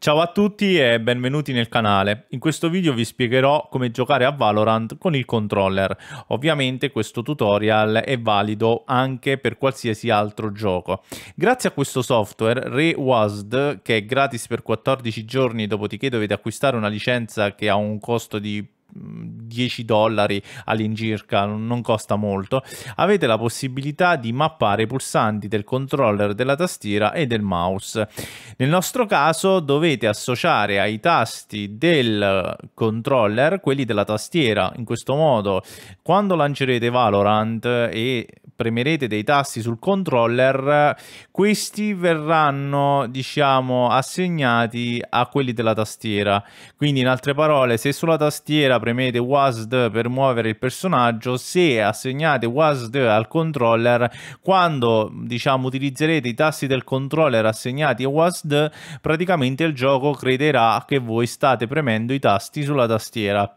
Ciao a tutti e benvenuti nel canale. In questo video vi spiegherò come giocare a Valorant con il controller. Ovviamente questo tutorial è valido anche per qualsiasi altro gioco. Grazie a questo software, ReWASD, che è gratis per 14 giorni, dopodiché dovete acquistare una licenza che ha un costo di mm, 10 dollari all'incirca, non costa molto, avete la possibilità di mappare i pulsanti del controller della tastiera e del mouse. Nel nostro caso dovete associare ai tasti del controller quelli della tastiera, in questo modo quando lancerete Valorant e premerete dei tasti sul controller, questi verranno, diciamo, assegnati a quelli della tastiera. Quindi, in altre parole, se sulla tastiera premete WASD per muovere il personaggio, se assegnate WASD al controller, quando, diciamo, utilizzerete i tasti del controller assegnati a WASD, praticamente il gioco crederà che voi state premendo i tasti sulla tastiera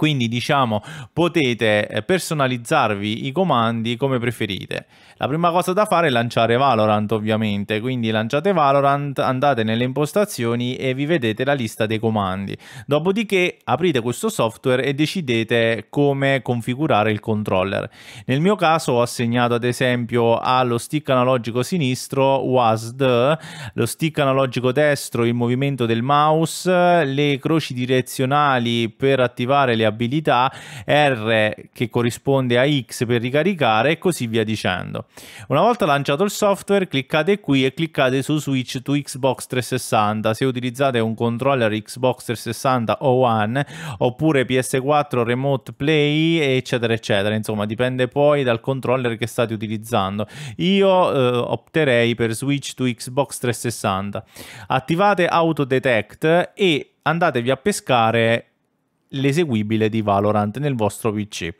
quindi diciamo potete eh, personalizzarvi i comandi come preferite. La prima cosa da fare è lanciare Valorant ovviamente, quindi lanciate Valorant, andate nelle impostazioni e vi vedete la lista dei comandi. Dopodiché aprite questo software e decidete come configurare il controller. Nel mio caso ho assegnato ad esempio allo stick analogico sinistro WASD, lo stick analogico destro il movimento del mouse, le croci direzionali per attivare le abilità, R che corrisponde a X per ricaricare e così via dicendo. Una volta lanciato il software cliccate qui e cliccate su Switch to Xbox 360 se utilizzate un controller Xbox 360 o One oppure PS4 Remote Play eccetera eccetera, insomma dipende poi dal controller che state utilizzando. Io eh, opterei per Switch to Xbox 360. Attivate Auto Detect e andatevi a pescare l'eseguibile di Valorant nel vostro PC.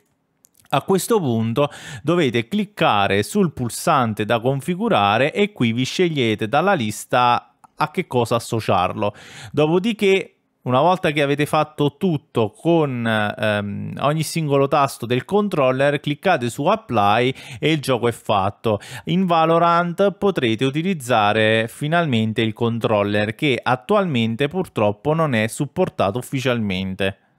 A questo punto dovete cliccare sul pulsante da configurare e qui vi scegliete dalla lista a che cosa associarlo. Dopodiché una volta che avete fatto tutto con ehm, ogni singolo tasto del controller, cliccate su apply e il gioco è fatto. In Valorant potrete utilizzare finalmente il controller che attualmente purtroppo non è supportato ufficialmente.